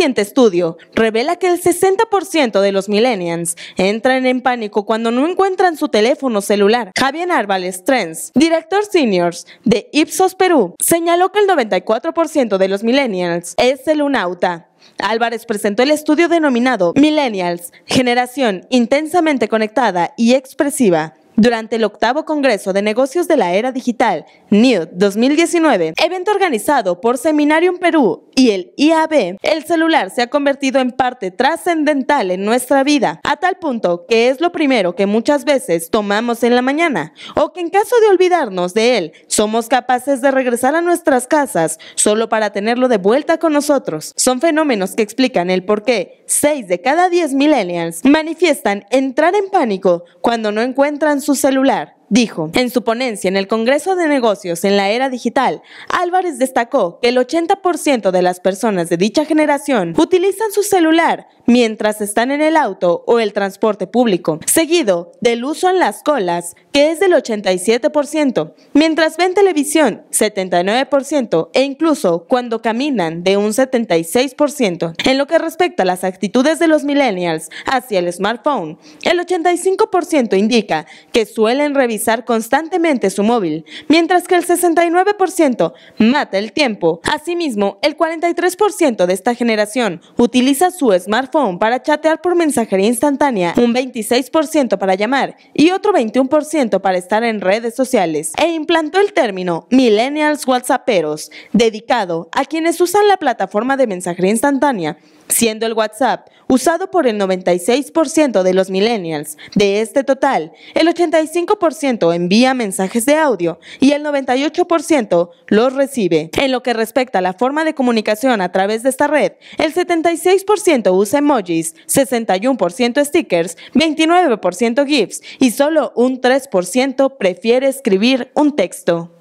reciente estudio revela que el 60% de los millennials entran en pánico cuando no encuentran su teléfono celular. Javier Álvarez Trends, director seniors de Ipsos Perú, señaló que el 94% de los millennials es celunauta. Álvarez presentó el estudio denominado Millennials, generación intensamente conectada y expresiva, durante el octavo Congreso de Negocios de la Era Digital, New 2019, evento organizado por Seminarium Perú y el IAB, el celular se ha convertido en parte trascendental en nuestra vida, a tal punto que es lo primero que muchas veces tomamos en la mañana, o que en caso de olvidarnos de él, somos capaces de regresar a nuestras casas solo para tenerlo de vuelta con nosotros. Son fenómenos que explican el por qué 6 de cada 10 millennials manifiestan entrar en pánico cuando no encuentran su su celular dijo. En su ponencia en el Congreso de Negocios en la Era Digital, Álvarez destacó que el 80% de las personas de dicha generación utilizan su celular mientras están en el auto o el transporte público, seguido del uso en las colas, que es del 87%, mientras ven televisión, 79%, e incluso cuando caminan, de un 76%. En lo que respecta a las actitudes de los millennials hacia el smartphone, el 85% indica que suelen revisar constantemente su móvil, mientras que el 69% mata el tiempo. Asimismo, el 43% de esta generación utiliza su smartphone para chatear por mensajería instantánea, un 26% para llamar y otro 21% para estar en redes sociales. E implantó el término millennials whatsapperos, dedicado a quienes usan la plataforma de mensajería instantánea siendo el WhatsApp usado por el 96% de los millennials. De este total, el 85% envía mensajes de audio y el 98% los recibe. En lo que respecta a la forma de comunicación a través de esta red, el 76% usa emojis, 61% stickers, 29% GIFs y solo un 3% prefiere escribir un texto.